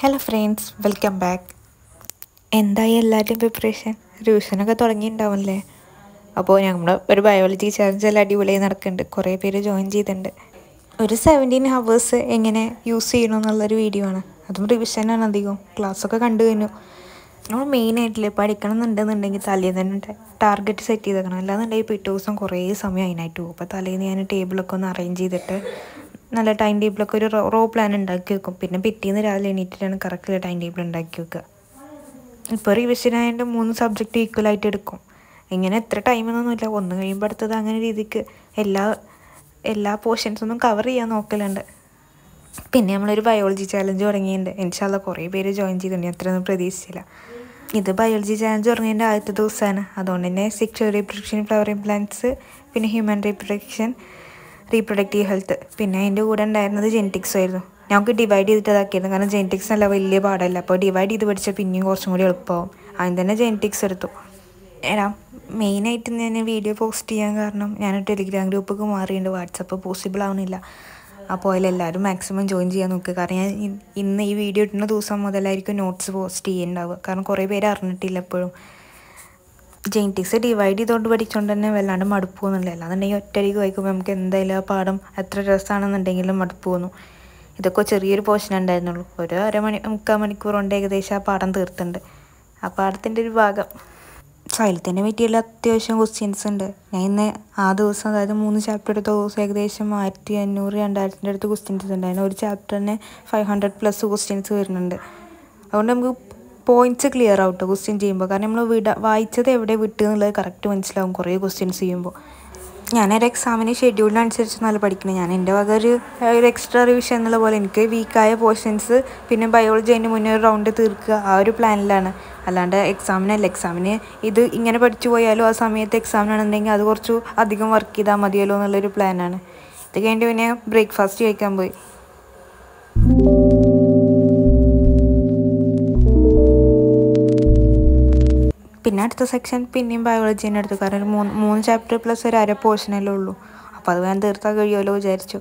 hello friends welcome back എന്തായി എല്ലാവരുടെയും preparation ട്യൂഷനൊക്കെ തുടങ്ങിയിട്ടുണ്ടാവുമല്ലേ അപ്പോൾ ഞങ്ങൾ ഒരു ബയോളജി ചാലഞ്ച് എല്ലാം അടിപൊളിയായി നടക്കുന്നുണ്ട് കുറേ പേര് ജോയിൻ ചെയ്തിട്ടുണ്ട് ഒരു സെവൻറ്റീൻ ഹവേഴ്സ് എങ്ങനെ യൂസ് ചെയ്യണം എന്നുള്ളൊരു വീഡിയോ ആണ് അതും റിവിഷനാണ് അധികം ക്ലാസ്സൊക്കെ കണ്ടു കഴിഞ്ഞു നമ്മൾ മെയിനായിട്ടില്ലേ പഠിക്കണം എന്നുണ്ടെന്നുണ്ടെങ്കിൽ തലേന്ന് തന്നെ ടാർഗറ്റ് സെറ്റ് ചെയ്തേക്കണം അല്ലാന്നുണ്ടെങ്കിൽ പിറ്റേ ദിവസം കുറേ സമയം അതിനായിട്ട് പോകും അപ്പോൾ തലേന്ന് ഞാൻ ടേബിളൊക്കെ ഒന്ന് അറേഞ്ച് ചെയ്തിട്ട് നല്ല ടൈം ടേബിളൊക്കെ ഒരു റോ പ്ലാൻ ഉണ്ടാക്കി വെക്കും പിന്നെ പിറ്റേന്ന് രാവിലെ എണീറ്റിട്ടാണ് കറക്റ്റ് ടൈം ടേബിൾ ഉണ്ടാക്കി വെക്കുക ഇപ്പോൾ റിവിഷനായതുകൊണ്ട് മൂന്ന് സബ്ജക്റ്റ് ഈക്വലായിട്ട് എടുക്കും ഇങ്ങനെ എത്ര ടൈമെന്നൊന്നുമില്ല ഒന്ന് കഴിയുമ്പോൾ അടുത്തത് അങ്ങനെ രീതിക്ക് എല്ലാ എല്ലാ പോർഷൻസൊന്നും കവർ ചെയ്യാൻ നോക്കലുണ്ട് പിന്നെ നമ്മളൊരു ബയോളജി ചാലഞ്ച് തുടങ്ങിയിട്ടുണ്ട് എനിക്കല്ല കുറേ പേര് ജോയിൻ ചെയ്തിട്ടുണ്ട് അത്രയൊന്നും പ്രതീക്ഷിച്ചില്ല ഇത് ബയോളജി ചാലഞ്ച് തുടങ്ങിയതിൻ്റെ ആദ്യത്തെ ദിവസമാണ് അതുകൊണ്ട് തന്നെ സെക്ഷൽ റീപ്രൊഡക്ഷൻ ഫ്ലവറിങ് പ്ലാന്റ്സ് പിന്നെ ഹ്യൂമൻ റീപ്രൊഡക്ഷൻ റീപ്രൊഡക്റ്റീവ് ഹെൽത്ത് പിന്നെ അതിൻ്റെ കൂടെ ഉണ്ടായിരുന്നത് ജെനറ്റിക്സ് ആയിരുന്നു ഞങ്ങൾക്ക് ഡിവൈഡ് ചെയ്തിട്ട് അതാക്കിയിരുന്നു കാരണം ജെനറ്റിക്സ് നല്ല വലിയ പാടല്ല അപ്പോൾ ഡിവൈഡ് ചെയ്ത് പഠിച്ചാൽ പിന്നെയും കുറച്ചും കൂടി എളുപ്പമാവും അതിന് തന്നെ ജെനറ്റിക്സ് എടുത്തു എടാ മെയിനായിട്ട് ഞാൻ വീഡിയോ പോസ്റ്റ് ചെയ്യാൻ കാരണം ഞാൻ ടെലിഗ്രാം ഗ്രൂപ്പൊക്കെ മാറിയുണ്ട് വാട്സപ്പ് പോസിബിൾ ആവുന്നില്ല അപ്പോൾ അതിലെല്ലാവരും മാക്സിമം ജോയിൻ ചെയ്യാൻ നോക്കുക കാരണം ഞാൻ ഇന്ന് ഈ വീഡിയോ ഇട്ടുന്ന ദിവസം മുതലായിരിക്കും നോട്ട്സ് പോസ്റ്റ് ചെയ്യുന്നുണ്ടാവുക കാരണം കുറേ പേര് അറിഞ്ഞിട്ടില്ല എപ്പോഴും ജെയിൻറ്റിക്സ് ഡിവൈഡ് ചെയ്തുകൊണ്ട് പഠിച്ചുകൊണ്ട് തന്നെ വല്ലാണ്ട് മടുപ്പ് പോകുന്നില്ല അല്ലാന്നുണ്ടെങ്കിൽ ഒറ്റയടിക്ക് വായിക്കുമ്പോൾ നമുക്ക് എന്തായാലും ആ പാഠം എത്ര രസമാണെന്നുണ്ടെങ്കിലും മടുപ്പ് പോകുന്നു ഇതൊക്കെ ചെറിയൊരു പോർഷൻ ഉണ്ടായിരുന്നുള്ളൂ ഒരു അരമണി മുക്കാൽ മണിക്കൂർ ഏകദേശം ആ പാഠം തീർത്തുണ്ട് ആ പാഠത്തിൻ്റെ ഒരു ഭാഗം സൈലത്തിൻ്റെ മെറ്റീരിയൽ അത്യാവശ്യം ക്വസ്റ്റ്യൻസ് ഉണ്ട് ഞാൻ ഇന്ന് ആ ദിവസം അതായത് മൂന്ന് ചാപ്റ്റർ എടുത്ത ദിവസം ഏകദേശം ആയിരത്തി അഞ്ഞൂറ് രണ്ടായിരത്തിൻ്റെ അടുത്ത് ക്വസ്റ്റ്യൻസ് ഉണ്ടായിരുന്നു ഒരു ചാപ്റ്ററിന് ഫൈവ് ഹൺഡ്രഡ് പ്ലസ് ക്വസ്റ്റ്യൻസ് വരുന്നുണ്ട് അതുകൊണ്ട് നമുക്ക് പോയിന്റ്സ് ക്ലിയർ ആവട്ടോ ക്വസ്റ്റ്യൻ ചെയ്യുമ്പോൾ കാരണം നമ്മൾ വിട വായിച്ചത് എവിടെ വിട്ടു എന്നുള്ളത് കറക്റ്റ് മനസ്സിലാവും കുറേ ക്വസ്റ്റ്യൻസ് ചെയ്യുമ്പോൾ ഞാനൊരു എക്സാമിന് ഷെഡ്യൂളിനനുസരിച്ച് നല്ല പഠിക്കുന്നത് ഞാൻ എൻ്റെ വക ഒരു ഒരു എക്സ്ട്രാ റിവിഷൻ എന്നുള്ള പോലെ എനിക്ക് വീക്കായ പോർഷൻസ് പിന്നെ ബയോളജി അതിൻ്റെ മുന്നേ ഒരു റൗണ്ട് തീർക്കുക ആ ഒരു പ്ലാനിലാണ് അല്ലാണ്ട് എക്സാമിനല്ല എക്സാമിന് ഇത് ഇങ്ങനെ പഠിച്ചു പോയാലും ആ സമയത്ത് എക്സാമിനാണെന്നുണ്ടെങ്കിൽ അത് കുറച്ച് അധികം വർക്ക് ചെയ്താൽ മതിയല്ലോ എന്നുള്ളൊരു പ്ലാനാണ് ഇത് കഴിഞ്ഞിട്ട് പിന്നെ ബ്രേക്ക്ഫാസ്റ്റ് കഴിക്കാൻ പോയി പിന്നെ അടുത്ത സെക്ഷൻ പിന്നെയും ബയോളജി തന്നെ എടുത്തു കാരണം ഒരു മൂന്ന് മൂന്ന് ചാപ്റ്റർ പ്ലസ് ഒരു അര പോർഷനല്ലേ ഉള്ളൂ അപ്പോൾ അത് ഞാൻ തീർത്താൽ കഴിയുമല്ലോ വിചാരിച്ചു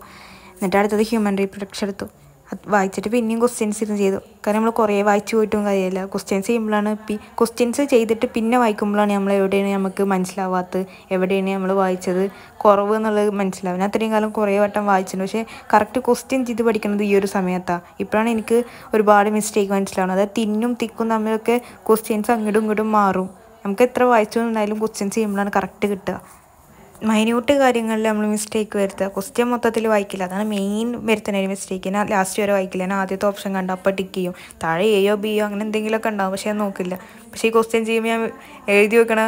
എന്നിട്ട് അടുത്തത് ഹ്യൂമൻ റീപ്രൊഡക്ഷൻ എടുത്തു അത് വായിച്ചിട്ട് പിന്നെയും ക്വസ്റ്റ്യൻസ് ഇരുന്ന് ചെയ്തു കാരണം നമ്മൾ കുറേ വായിച്ചു പോയിട്ടും കാര്യമില്ല ക്വസ്റ്റ്യൻസ് ചെയ്യുമ്പോഴാണ് പി ക്വസ്റ്റ്യൻസ് ചെയ്തിട്ട് പിന്നെ വായിക്കുമ്പോഴാണ് നമ്മൾ എവിടെയാണ് നമുക്ക് മനസ്സിലാവാത്തത് എവിടെയാണ് നമ്മൾ വായിച്ചത് കുറവ് എന്നുള്ളത് മനസ്സിലാവും ഞാൻ അത്രയും കാലം കുറേ വട്ടം വായിച്ചിട്ടുണ്ട് പക്ഷേ കറക്റ്റ് ക്വസ്റ്റ്യൻ ചെയ്ത് പഠിക്കുന്നത് ഈ ഒരു സമയത്താണ് ഇപ്പോഴാണ് എനിക്ക് ഒരുപാട് മിസ്റ്റേക്ക് മനസ്സിലാവുന്നത് അതായത് തിന്നും തിക്കും തമ്മിലൊക്കെ ക്വസ്റ്റ്യൻസ് അങ്ങോട്ടും ഇങ്ങോട്ടും മാറും നമുക്ക് എത്ര വായിച്ചു എന്നാലും ക്വസ്റ്റ്യൻസ് ചെയ്യുമ്പോഴാണ് കറക്റ്റ് കിട്ടുക മൈന്യൂട്ട് കാര്യങ്ങളിൽ നമ്മൾ മിസ്റ്റേക്ക് വരുത്തുക ക്വസ്റ്റ്യൻ മൊത്തത്തിൽ വായിക്കില്ല അതാണ് മെയിൻ വരുത്തുന്ന ഒരു മിസ്റ്റേക്ക് ഞാൻ ലാസ്റ്റ് വരെ വായിക്കില്ല ഞാൻ ആദ്യത്തെ ഓപ്ഷൻ കണ്ട അപ്പോൾ ടിക്ക് ചെയ്യും താഴെ എയോ ബിയോ അങ്ങനെ എന്തെങ്കിലുമൊക്കെ ഉണ്ടാവും പക്ഷേ ഞാൻ നോക്കില്ല പക്ഷേ ഈ ക്വസ്റ്റ്യൻ ചെയ്യുമ്പോൾ ഞാൻ എഴുതി വെക്കണ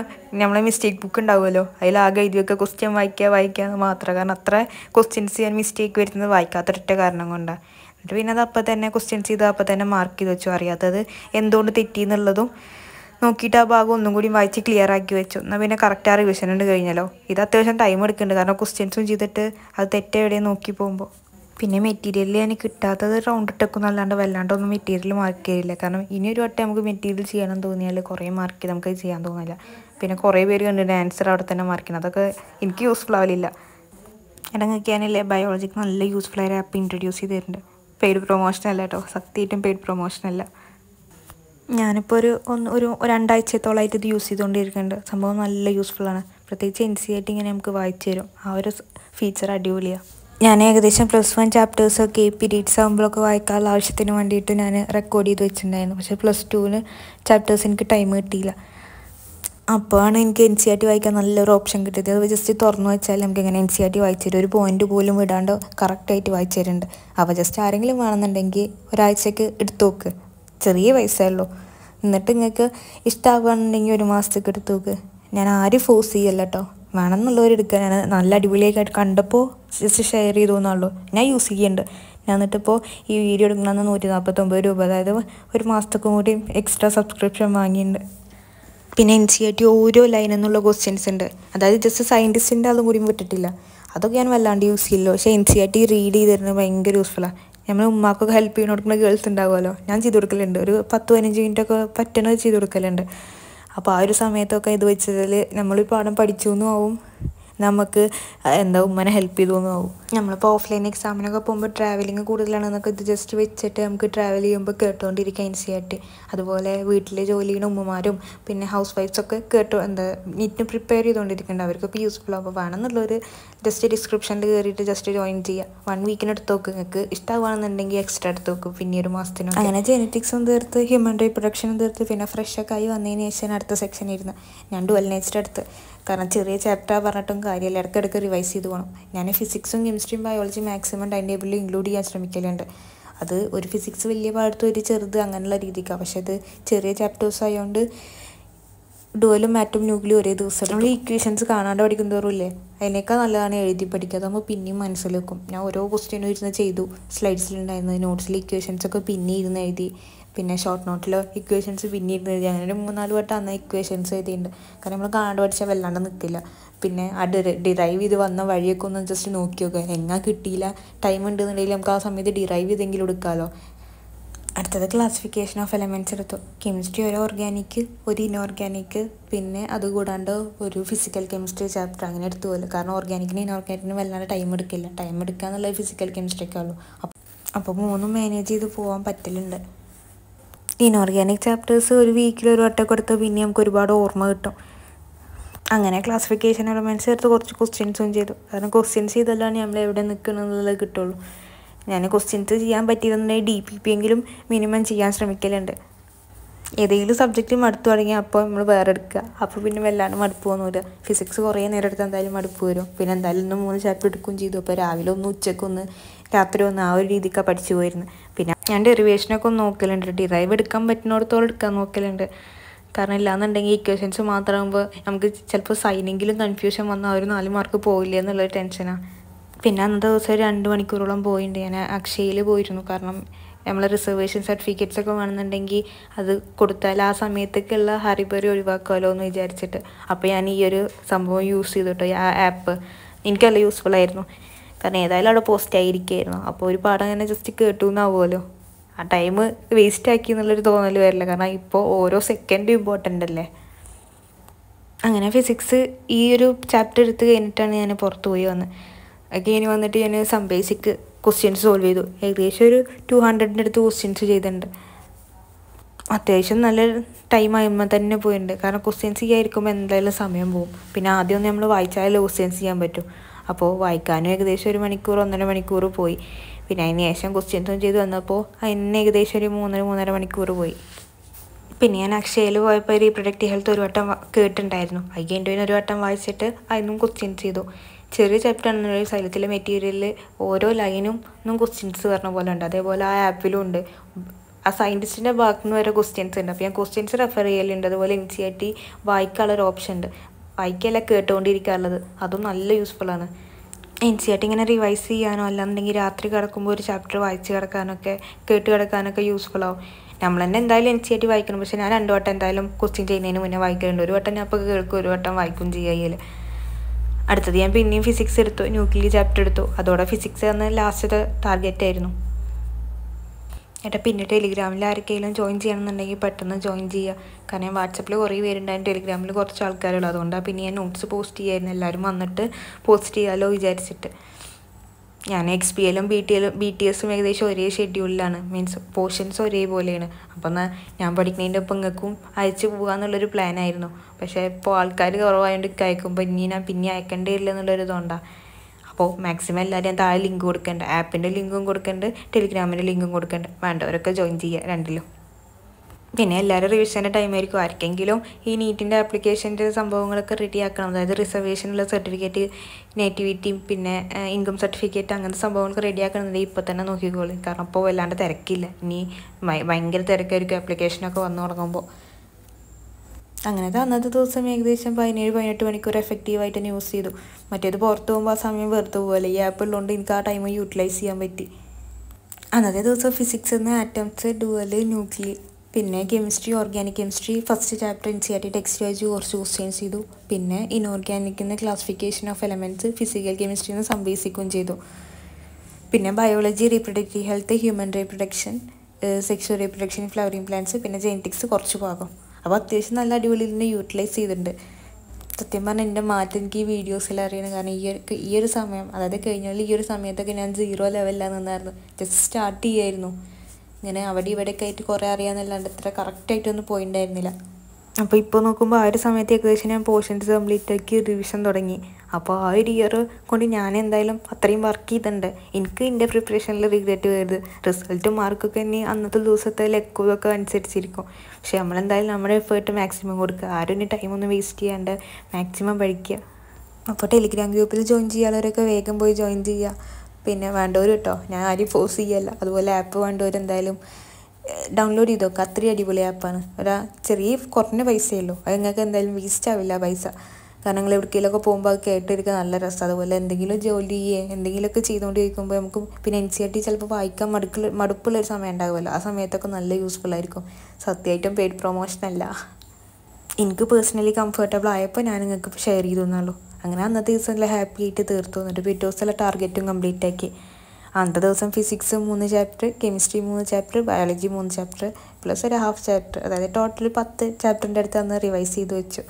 നമ്മളെ മിസ്റ്റേക്ക് ബുക്ക് ഉണ്ടാവുമല്ലോ അതിലാകെ എഴുതി വെക്കുക ക്വസ്റ്റ്യൻ വായിക്കുക വായിക്കുക എന്ന് മാത്രം കാരണം അത്ര ക്വസ്റ്റ്യൻസ് ഞാൻ മിസ്റ്റേക്ക് വരുത്തുന്നത് വായിക്കാത്തൊരൊറ്റ കാരണം കൊണ്ടാണ് എന്നിട്ട് പിന്നെ അത് അപ്പം തന്നെ ക്വസ്റ്റ്യൻസ് ചെയ്ത് അപ്പം തന്നെ മാർക്ക് ചെയ്ത് വെച്ചു അറിയാത്തത് എന്തുകൊണ്ട് തെറ്റി എന്നുള്ളതും നോക്കിയിട്ട് ആ ഭാഗം ഒന്നും കൂടി വായിച്ച് ക്ലിയർ ആക്കി വെച്ചു എന്നാൽ പിന്നെ കറക്റ്റ് ആ റിവിഷൻ ഉണ്ട് കഴിഞ്ഞല്ലോ ഇത് അത്യാവശ്യം ടൈം എടുക്കുന്നുണ്ട് കാരണം ക്വസ്റ്റ്യൻസും ചെയ്തിട്ട് അത് തെറ്റെവിടെയും നോക്കി പോകുമ്പോൾ പിന്നെ മെറ്റീരിയലിൽ എനിക്ക് കിട്ടാത്തത് റൗണ്ട് ഇട്ടൊക്കെ അല്ലാണ്ട് വല്ലാണ്ടൊന്നും മെറ്റീരിയൽ മാർക്ക് ചെയ്യില്ല കാരണം ഇനി ഒരു വട്ടം നമുക്ക് മെറ്റീരിയൽ ചെയ്യണം തോന്നിയാൽ കുറേ മാർക്ക് നമുക്ക് ചെയ്യാൻ തോന്നില്ല പിന്നെ കുറേ പേര് കണ്ടിട്ട് ആൻസർ അവിടെ തന്നെ മാർക്ക് അതൊക്കെ എനിക്ക് യൂസ്ഫുൾ ആവില്ല ഇടങ്ങൊക്കെയാണല്ലേ ബയോളജിക്ക് നല്ല യൂസ്ഫുൾ ആയ ആപ്പ് ഇൻട്രൊഡ്യൂസ് ചെയ്തിട്ടുണ്ട് പെയ്ഡ് പ്രൊമോഷൻ അല്ല കേട്ടോ സത്യമായിട്ടും പെയ്ഡ് പ്രൊമോഷൻ അല്ല ഞാനിപ്പോൾ ഒരു ഒന്ന് ഒരു രണ്ടാഴ്ചത്തോളമായിട്ട് ഇത് യൂസ് ചെയ്തുകൊണ്ടിരിക്കുന്നുണ്ട് സംഭവം നല്ല യൂസ്ഫുള്ളാണ് പ്രത്യേകിച്ച് എൻ സി ടി ഇങ്ങനെ നമുക്ക് വായിച്ചു തരും ആ ഒരു ഫീച്ചർ അടിപൊളിയാണ് ഞാൻ ഏകദേശം പ്ലസ് വൺ ചാപ്റ്റേഴ്സൊക്കെ പീരീഡ്സ് ആകുമ്പോഴൊക്കെ വായിക്കാനുള്ള ആവശ്യത്തിന് വേണ്ടിയിട്ട് ഞാൻ റെക്കോർഡ് ചെയ്ത് വെച്ചിട്ടുണ്ടായിരുന്നു പക്ഷേ പ്ലസ് ടുവിന് ചാപ്റ്റേഴ്സ് എനിക്ക് ടൈം കിട്ടിയില്ല അപ്പോഴാണ് എനിക്ക് എൻ സി ആർ ടി വായിക്കാൻ നല്ലൊരു ഓപ്ഷൻ കിട്ടിയത് അത് ജസ്റ്റ് തുറന്നു വെച്ചാൽ നമുക്ക് എങ്ങനെ N C R e T വായിച്ചു തരും ഒരു പോയിന്റ് പോലും വിടാണ്ട് കറക്റ്റായിട്ട് വായിച്ചു തരുന്നുണ്ട് അപ്പോൾ ജസ്റ്റ് ആരെങ്കിലും വേണമെന്നുണ്ടെങ്കിൽ ഒരാഴ്ചയ്ക്ക് എടുത്തു നോക്ക് ചെറിയ പൈസയേ എന്നിട്ട് നിങ്ങൾക്ക് ഇഷ്ടമാകുകയാണെന്നുണ്ടെങ്കിൽ ഒരു മാസത്തേക്ക് എടുത്ത് നോക്ക് ഞാൻ ആരും ഫോഴ്സ് ചെയ്യല്ല കേട്ടോ എടുക്കുക ഞാൻ നല്ല അടിപൊളിയായിട്ട് കണ്ടപ്പോൾ ജസ്റ്റ് ഷെയർ ചെയ്തു തോന്നുള്ളൂ ഞാൻ യൂസ് ചെയ്യുന്നുണ്ട് ഞാൻ എന്നിട്ടിപ്പോൾ ഈ വീഡിയോ എടുക്കണമെന്ന് നൂറ്റി നാൽപ്പത്തൊമ്പത് രൂപ അതായത് ഒരു മാസത്തേക്കും കൂടി എക്സ്ട്രാ സബ്സ്ക്രിപ്ഷൻ വാങ്ങിയിട്ടുണ്ട് പിന്നെ എൻ സി ആർ ടി ഓരോ ലൈൻ എന്നുള്ള ക്വസ്റ്റ്യൻസ് ഉണ്ട് അതായത് ജസ്റ്റ് സയൻറ്റിസ്റ്റിൻ്റെ അതും കൂടി വിട്ടിട്ടില്ല അതൊക്കെ ഞാൻ വല്ലാണ്ട് യൂസ് ചെയ്യില്ല പക്ഷേ N C R T read ചെയ്തിരുന്നത് ഭയങ്കര യൂസ്ഫുള്ളാണ് നമ്മൾ ഉമ്മാക്കൊക്കെ ഹെൽപ്പ് ചെയ്യണ കൊടുക്കുന്ന ഗേൾസ് ഉണ്ടാകുമല്ലോ ഞാൻ ചെയ്ത് കൊടുക്കലുണ്ട് ഒരു പത്ത് പതിനഞ്ച് മിനിറ്റൊക്കെ പറ്റണത് ചെയ്ത് കൊടുക്കലുണ്ട് അപ്പോൾ ആ ഒരു സമയത്തൊക്കെ ഇത് വെച്ചതിൽ നമ്മളൊരു പാഠം പഠിച്ചു എന്നും ആവും നമുക്ക് എന്താ ഉമ്മനെ ഹെൽപ്പ് ചെയ്തു എന്നാവും നമ്മളിപ്പോൾ ഓഫ്ലൈൻ എക്സാമിനൊക്കെ പോകുമ്പോൾ ട്രാവലിങ് കൂടുതലാണെന്നൊക്കെ ഇത് ജസ്റ്റ് വെച്ചിട്ട് നമുക്ക് ട്രാവൽ ചെയ്യുമ്പോൾ കേട്ടുകൊണ്ടിരിക്കുക ഈസി ആയിട്ട് അതുപോലെ വീട്ടിലെ ജോലി ചെയ്യുന്ന ഉമ്മമാരും പിന്നെ ഹൗസ് വൈഫ്സൊക്കെ കേട്ടോ എന്താ നീറ്റിന് പ്രിപ്പയർ ചെയ്തുകൊണ്ടിരിക്കേണ്ട അവർക്കൊക്കെ യൂസ്ഫുൾ ആവുക വേണമെന്നുള്ളൊരു ജസ്റ്റ് ഡിസ്ക്രിപ്ഷനിൽ കയറിയിട്ട് ജസ്റ്റ് ജോയിൻ ചെയ്യുക വൺ വീക്കിന് എടുത്ത് നോക്കുക നിങ്ങൾക്ക് ഇഷ്ടമാവുകയാണെന്നുണ്ടെങ്കിൽ എക്സ്ട്രാ എടുത്ത് നോക്കും പിന്നെ ഒരു മാസത്തിനും അങ്ങനെ ജെനറ്റിക്സും തീർത്ത് ഹ്യൂമൻ റീപ്രൊഡക്ഷനും തീർത്ത് പിന്നെ ഒക്കെ ആയി വന്നതിന് ശേഷം അടുത്ത സെക്ഷൻ ഇരുന്ന് ഞാൻ ഡുവൽ നേച്ചർ എടുത്ത് കാരണം ചെറിയ ചാപ്റ്റർ പറഞ്ഞിട്ടും കാര്യമില്ല ഇടയ്ക്കിടയ്ക്ക് റിവൈസ് ചെയ്ത് പോകണം ഞാൻ ഫിസിക്സും കെമിസ്ട്രിയും ബയോളജി മാക്സിമം ടൈം ടേബിളിൽ ഇൻക്ലൂഡ് ചെയ്യാൻ ശ്രമിക്കലുണ്ട് അത് ഒരു ഫിസിക്സ് വലിയ പാടത്ത് ഒരു ചെറുത് അങ്ങനെയുള്ള രീതിക്ക് പക്ഷേ അത് ചെറിയ ചാപ്റ്റേഴ്സ് ആയതുകൊണ്ട് ഡുവലും മാറ്റും ന്യൂക്ലിയും ഒരേ ദിവസം നമ്മൾ ഇക്വേഷൻസ് കാണാണ്ട് പഠിക്കും തോറുമില്ലേ അതിനേക്കാൾ നല്ലതാണ് എഴുതി പഠിക്കുക അതാകുമ്പോൾ പിന്നെയും മനസ്സിലാക്കും ഞാൻ ഓരോ ക്വസ്റ്റ്യനും ഇരുന്ന് ചെയ്തു സ്ലൈഡ്സിലുണ്ടായിരുന്നു നോട്ട്സിൽ ഇക്വേഷൻസൊക്കെ പിന്നെ ഇരുന്ന് എഴുതി പിന്നെ ഷോർട്ട് നോട്ടിൽ ഇക്വേഷൻസ് പിന്നീട് എഴുതി അങ്ങനെ ഒരു മൂന്നാല് വട്ടം അന്ന് ഇക്വേഷൻസ് എഴുതിയിട്ടുണ്ട് കാരണം നമ്മൾ കാണാണ്ട് പഠിച്ചാൽ വല്ലാണ്ട് നിൽക്കില്ല പിന്നെ ആ ഡിറൈവ് ചെയ്ത് വന്ന വഴിയൊക്കെ ഒന്ന് ജസ്റ്റ് നോക്കി നോക്കുക എങ്ങാ കിട്ടിയില്ല ടൈം ഉണ്ടെന്നുണ്ടെങ്കിൽ നമുക്ക് ആ സമയത്ത് ഡിറൈവ് ചെയ്തെങ്കിലും എടുക്കാമല്ലോ അടുത്തത് ക്ലാസിഫിക്കേഷൻ ഓഫ് എലമെൻറ്റ്സ് എടുത്തു കെമിസ്ട്രി ഒരു ഓർഗാനിക് ഒരു ഇനോർഗാനിക് പിന്നെ അതുകൂടാണ്ട് ഒരു ഫിസിക്കൽ കെമിസ്ട്രി ചാപ്റ്റർ അങ്ങനെ എടുത്തു പോലും കാരണം ഓർഗാനിക്കിനും ഇനോർഗാനിക്കിനും വല്ലാണ്ട് ടൈം എടുക്കില്ല ടൈം എടുക്കുക എന്നുള്ളത് ഫിസിക്കൽ ഉള്ളൂ അപ്പോൾ മൂന്നും മാനേജ് ചെയ്ത് പോകാൻ പറ്റലുണ്ട് ഓർഗാനിക് ചാപ്റ്റേഴ്സ് ഒരു വീക്കിൽ ഒരു വട്ടം കൊടുത്ത് പിന്നെ നമുക്ക് ഒരുപാട് ഓർമ്മ കിട്ടും അങ്ങനെ ക്ലാസിഫിക്കേഷൻ എലമെൻസ് എടുത്ത് കുറച്ച് ക്വസ്റ്റ്യൻസും ചെയ്തു കാരണം ക്വസ്റ്റ്യൻസ് ചെയ്തല്ലാണ് നമ്മൾ എവിടെ നിൽക്കണമെന്നുള്ളത് കിട്ടുള്ളൂ ഞാൻ ക്വസ്റ്റ്യൻസ് ചെയ്യാൻ പറ്റിയതെന്നുണ്ടെങ്കിൽ ഡി പി പി എങ്കിലും മിനിമം ചെയ്യാൻ ശ്രമിക്കലുണ്ട് ഏതെങ്കിലും സബ്ജക്റ്റ് മടുത്തു തുടങ്ങിയാൽ അപ്പോൾ നമ്മൾ വേറെ എടുക്കുക അപ്പോൾ പിന്നെ വല്ലാണ്ട് മടുപ്പ് ഒന്നുമില്ല ഫിസിക്സ് കുറേ നേരം എടുത്ത് എന്തായാലും മടുപ്പ് വരും പിന്നെ എന്തായാലും ഒന്ന് മൂന്ന് ചാപ്റ്റർ എടുക്കുകയും ചെയ്തു അപ്പോൾ രാവിലെ ഒന്ന് ഉച്ചക്കൊന്ന് രാത്രി ഒന്ന് ആ ഒരു രീതിക്കാണ് പഠിച്ചു പോയിരുന്നു പിന്നെ ഞാൻ ഡെറിവേഷനൊക്കെ ഒന്ന് നോക്കലുണ്ട് ഡിറൈവ് എടുക്കാൻ പറ്റുന്നിടത്തോളം എടുക്കാൻ നോക്കലുണ്ട് കാരണം ഇല്ലാന്നുണ്ടെങ്കിൽ ഇക്വേഷൻസ് മാത്രമാകുമ്പോൾ നമുക്ക് ചിലപ്പോൾ സൈനെങ്കിലും കൺഫ്യൂഷൻ വന്നാൽ ഒരു നാല് മാർക്ക് പോയില്ല എന്നുള്ളൊരു ടെൻഷനാണ് പിന്നെ അന്നത്തെ ദിവസം രണ്ട് മണിക്കൂറോളം പോയിട്ടുണ്ട് ഞാൻ അക്ഷയയിൽ പോയിരുന്നു കാരണം നമ്മൾ റിസർവേഷൻ സർട്ടിഫിക്കറ്റ്സ് ഒക്കെ വേണമെന്നുണ്ടെങ്കിൽ അത് കൊടുത്താൽ ആ സമയത്തേക്കുള്ള ഹറിബറി ഒഴിവാക്കുമല്ലോ എന്ന് വിചാരിച്ചിട്ട് അപ്പോൾ ഞാൻ ഈ ഒരു സംഭവം യൂസ് ചെയ്തിട്ടോ ആ ആപ്പ് എനിക്കല്ല യൂസ്ഫുൾ ആയിരുന്നു കാരണം ഏതായാലും അവിടെ പോസ്റ്റ് ആയിരിക്കുമായിരുന്നു അപ്പോൾ ഒരു പാടം അങ്ങനെ ജസ്റ്റ് കേട്ടു എന്നാവുമല്ലോ ആ ടൈം വേസ്റ്റ് ആക്കി എന്നുള്ളൊരു തോന്നൽ വരില്ല കാരണം ഇപ്പോൾ ഓരോ സെക്കൻഡും ഇമ്പോർട്ടൻ്റ് അല്ലേ അങ്ങനെ ഫിസിക്സ് ഈ ഒരു ചാപ്റ്റർ എടുത്ത് കഴിഞ്ഞിട്ടാണ് ഞാൻ പുറത്ത് പോയി വന്നത് അത് കഴിഞ്ഞ് വന്നിട്ട് ഞാൻ സംബേസിക്ക് ക്വസ്റ്റ്യൻസ് സോൾവ് ചെയ്തു ഏകദേശം ഒരു ടു ഹൺഡ്രഡിൻ്റെ അടുത്ത് ക്വസ്റ്റ്യൻസ് ചെയ്തിട്ടുണ്ട് അത്യാവശ്യം നല്ല ടൈം ആയുമ്പോൾ തന്നെ പോയിട്ടുണ്ട് കാരണം ക്വസ്റ്റ്യൻസ് ചെയ്യാതിരിക്കുമ്പോൾ എന്തായാലും സമയം പോകും പിന്നെ ആദ്യം നമ്മൾ വായിച്ചാലേ ക്വസ്റ്റ്യൻസ് ചെയ്യാൻ പറ്റും അപ്പോൾ വായിക്കാനും ഏകദേശം ഒരു മണിക്കൂർ ഒന്നര മണിക്കൂർ പോയി പിന്നെ അതിന് ശേഷം ക്വസ്റ്റ്യൻസും ചെയ്ത് വന്നപ്പോൾ അതിന് ഏകദേശം ഒരു മൂന്നര മൂന്നര മണിക്കൂർ പോയി പിന്നെ ഞാൻ അക്ഷയയിൽ പോയപ്പോൾ റീപ്രൊഡക്റ്റീവ് ഹെൽത്ത് ഒരു വട്ടം കേട്ടിട്ടുണ്ടായിരുന്നു അത് ഒരു വട്ടം വായിച്ചിട്ട് അതിനും ക്വസ്റ്റ്യൻസ് ചെയ്തു ചെറിയ ചാപ്റ്റർ ആണെന്നുണ്ടെങ്കിൽ സൈലത്തിലെ മെറ്റീരിയലിൽ ഓരോ ലൈനും ഒന്നും ക്വസ്റ്റ്യൻസ് പറഞ്ഞ പോലെ ഉണ്ട് അതേപോലെ ആ ആപ്പിലും ഉണ്ട് ആ സയൻറ്റിസ്റ്റിൻ്റെ ഭാഗത്തു നിന്ന് വരെ ക്വസ്റ്റ്യൻസ് ഉണ്ട് അപ്പോൾ ഞാൻ ക്വസ്റ്റ്യൻസ് റെഫർ ചെയ്യലുണ്ട് അതുപോലെ എൻ സി ആർ ടി വായിക്കാനുള്ള ഓപ്ഷൻ ഉണ്ട് വായിക്കല്ല കേട്ടുകൊണ്ടിരിക്കാറുള്ളത് അതും നല്ല യൂസ്ഫുള്ളാണ് എൻ സി ആർ ടി ഇങ്ങനെ റിവൈസ് ചെയ്യാനോ അല്ലാന്നുണ്ടെങ്കിൽ രാത്രി കിടക്കുമ്പോൾ ഒരു ചാപ്റ്റർ വായിച്ച് കിടക്കാനൊക്കെ കേട്ട് കിടക്കാനൊക്കെ യൂസ്ഫുള്ളാവും നമ്മൾ തന്നെ എന്തായാലും എൻ സി ആർ ടി വായിക്കണം പക്ഷേ ഞാൻ രണ്ടു വട്ടം എന്തായാലും ക്വസ്റ്റ്യൻ ചെയ്യുന്നതിന് മുന്നേ വായിക്കുന്നുണ്ട് ഒരു വട്ടം ഞാൻ അപ്പോൾ കേൾക്കും ഒരു വട്ടം വായിക്കും ചെയ്യുക അടുത്തത് ഞാൻ പിന്നെയും ഫിസിക്സ് എടുത്തു ന്യൂക്ലിയർ ചാപ്റ്റർ എടുത്തു അതോടെ ഫിസിക്സ് തന്നെ ലാസ്റ്റ് ടാർഗറ്റ് ആയിരുന്നു ഏട്ടാ പിന്നെ ടെലിഗ്രാമിൽ ആർക്കെങ്കിലും ജോയിൻ ചെയ്യണമെന്നുണ്ടെങ്കിൽ പെട്ടെന്ന് ജോയിൻ ചെയ്യുക കാരണം വാട്സപ്പിൽ കുറേ പേരുണ്ടായിരുന്നു ടെലിഗ്രാമിൽ കുറച്ച് ആൾക്കാരുള്ളൂ അതുകൊണ്ടാണ് പിന്നെ ഞാൻ നോട്ട്സ് പോസ്റ്റ് ചെയ്യായിരുന്നു എല്ലാവരും വന്നിട്ട് പോസ്റ്റ് ചെയ്യാമല്ലോ വിചാരിച്ചിട്ട് ഞാൻ എക്സ് പി എല്ലും ബി ടി എല്ലും ബി ടി എസും ഏകദേശം ഒരേ ഷെഡ്യൂളിലാണ് മീൻസ് പോർഷൻസ് ഒരേപോലെയാണ് അപ്പം എന്നാൽ ഞാൻ പഠിക്കുന്നതിൻ്റെ ഒപ്പം ഇങ്ങക്കും അയച്ചു പോകാമെന്നുള്ളൊരു പ്ലാനായിരുന്നു പക്ഷേ ഇപ്പോൾ ആൾക്കാർ കുറവായതുകൊണ്ട് എനിക്ക് അയക്കുമ്പോൾ ഇനി ഞാൻ പിന്നെ അയക്കേണ്ടി ഇല്ല എന്നുള്ളൊരു ഇതുകൊണ്ടാണ് അപ്പോൾ മാക്സിമം എല്ലാവരും താഴെ ലിങ്ക് കൊടുക്കേണ്ട ആപ്പിൻ്റെ ലിങ്കും കൊടുക്കേണ്ട ടെലിഗ്രാമിൻ്റെ ലിങ്കും കൊടുക്കേണ്ട വേണ്ടവരൊക്കെ ജോയിൻ ചെയ്യുക രണ്ടിലും പിന്നെ എല്ലാവരും റിവിഷൻ്റെ ആയിരിക്കും ആർക്കെങ്കിലും ഈ നീറ്റിൻ്റെ ആപ്ലിക്കേഷൻ്റെ സംഭവങ്ങളൊക്കെ റെഡി ആക്കണം അതായത് റിസർവേഷനുള്ള സർട്ടിഫിക്കറ്റ് നേറ്റിവിറ്റി പിന്നെ ഇൻകം സർട്ടിഫിക്കറ്റ് അങ്ങനത്തെ സംഭവങ്ങളൊക്കെ റെഡി ആക്കണമെന്നുണ്ടെങ്കിൽ ഇപ്പോൾ തന്നെ നോക്കിക്കോളൂ കാരണം ഇപ്പോൾ വല്ലാണ്ട് തിരക്കില്ല ഇനി ഭയങ്കര തിരക്കായിരിക്കും ആപ്ലിക്കേഷനൊക്കെ വന്നു തുടങ്ങുമ്പോൾ അങ്ങനത്തെ അന്നത്തെ ദിവസം ഏകദേശം പതിനേഴ് പതിനെട്ട് മണിക്കൂർ എഫക്റ്റീവായിട്ട് തന്നെ യൂസ് ചെയ്തു മറ്റേത് പുറത്ത് പോകുമ്പോൾ ആ സമയം വെറുതെ പോകുമല്ലോ ഈ ഉള്ളതുകൊണ്ട് എനിക്ക് ആ ടൈം യൂട്ടിലൈസ് ചെയ്യാൻ പറ്റി അന്നത്തെ ദിവസം ഫിസിക്സ് എന്ന ആറ്റംസ് ഡുവല് ന്യൂക്ലിയർ പിന്നെ chemistry organic chemistry first chapter T text wise കുറച്ച് ക്വസ്റ്റ്യൻസ് ചെയ്തു പിന്നെ ഇൻഓർഗാനിക് എന്ന classification of elements physical chemistry എന്ന് സംവേശിക്കുകയും ചെയ്തു പിന്നെ biology reproductive health human reproduction sexual reproduction flowering plants പിന്നെ ജെനറ്റിക്സ് കുറച്ച് ഭാഗം അപ്പോൾ അത്യാവശ്യം നല്ല അടിപൊളി ഇതിനെ യൂട്ടിലൈസ് ചെയ്തിട്ടുണ്ട് സത്യം പറഞ്ഞാൽ എൻ്റെ മാറ്റം എനിക്ക് ഈ വീഡിയോസിൽ അറിയണം കാരണം ഈ ഒരു ഈ ഒരു സമയം അതായത് കഴിഞ്ഞാൽ ഈ ഒരു സമയത്തൊക്കെ ഞാൻ സീറോ ലെവലിലാണ് നിന്നായിരുന്നു ജസ്റ്റ് സ്റ്റാർട്ട് ചെയ്യായിരുന്നു ഇങ്ങനെ അവിടെ ഇവിടെയൊക്കെ ആയിട്ട് കുറേ അറിയാമെന്നല്ലാണ്ട് ഇത്ര കറക്റ്റായിട്ടൊന്നും പോയിണ്ടായിരുന്നില്ല അപ്പോൾ ഇപ്പോൾ നോക്കുമ്പോൾ ആ ഒരു സമയത്ത് ഏകദേശം ഞാൻ പോർഷൻസ് കംപ്ലീറ്റ് ആക്കി റിവിഷൻ തുടങ്ങി അപ്പോൾ ആ ഒരു ഇയർ കൊണ്ട് ഞാൻ എന്തായാലും അത്രയും വർക്ക് ചെയ്തിട്ടുണ്ട് എനിക്ക് എൻ്റെ പ്രിപ്പറേഷനിൽ റിഗ്രറ്റ് വരുത് റിസൾട്ട് മാർക്കൊക്കെ ഇനി അന്നത്തെ ദിവസത്തെ ലക്കുമൊക്കെ അനുസരിച്ചിരിക്കും പക്ഷേ നമ്മളെന്തായാലും നമ്മുടെ എഫേർട്ട് മാക്സിമം കൊടുക്കുക ആരും ഇനി ടൈമൊന്നും വേസ്റ്റ് ചെയ്യാണ്ട് മാക്സിമം പഠിക്കുക അപ്പോൾ ടെലിഗ്രാം ഗ്രൂപ്പിൽ ജോയിൻ ചെയ്യാത്തവരൊക്കെ വേഗം പോയി ജോയിൻ ചെയ്യുക പിന്നെ വേണ്ടവർ കേട്ടോ ഞാൻ ആരും ഫോഴ്സ് ചെയ്യല്ല അതുപോലെ ആപ്പ് വേണ്ടവർ എന്തായാലും ഡൗൺലോഡ് ചെയ്ത് നോക്കുക അത്രയും അടിപൊളി ആപ്പാണ് ഒരാ ചെറിയ കുറഞ്ഞ പൈസയുള്ളൂ അത് നിങ്ങൾക്ക് എന്തായാലും വേസ്റ്റ് ആവില്ല പൈസ കാരണം നിങ്ങൾ എവിടേക്കെങ്കിലുമൊക്കെ പോകുമ്പോൾ അത് കേട്ടിരിക്കുക നല്ല രസം അതുപോലെ എന്തെങ്കിലും ജോലി എന്തെങ്കിലുമൊക്കെ ചെയ്തുകൊണ്ടിരിക്കുമ്പോൾ നമുക്ക് പിന്നെ N C R e T ചിലപ്പോൾ വായിക്കാൻ മടുപ്പുള്ള ഒരു സമയം ഉണ്ടാകുമല്ലോ ആ സമയത്തൊക്കെ നല്ല യൂസ്ഫുൾ ആയിരിക്കും സത്യമായിട്ടും പെയ്ഡ് പ്രൊമോഷൻ അല്ല എനിക്ക് പേഴ്സണലി കംഫർട്ടബിൾ ആയപ്പോൾ ഞാൻ നിങ്ങൾക്ക് ഷെയർ ചെയ്തു തന്നുള്ളൂ അങ്ങനെ അന്നത്തെ ദിവസം എല്ലാം ഹാപ്പി ആയിട്ട് തീർത്തു എന്നിട്ട് പിറ്റേ എല്ലാം ടാർഗറ്റും കംപ്ലീറ്റ് ആക്കി അന്നത്തെ ദിവസം ഫിസിക്സ് മൂന്ന് ചാപ്റ്റർ കെമിസ്ട്രി മൂന്ന് ചാപ്റ്റർ ബയോളജി മൂന്ന് ചാപ്റ്റർ പ്ലസ് ഒരു ഹാഫ് ചാപ്റ്റർ അതായത് ടോട്ടൽ പത്ത് ചാപ്റ്ററിൻ്റെ അടുത്ത് അന്ന് റിവൈസ് ചെയ്ത് വെച്ചു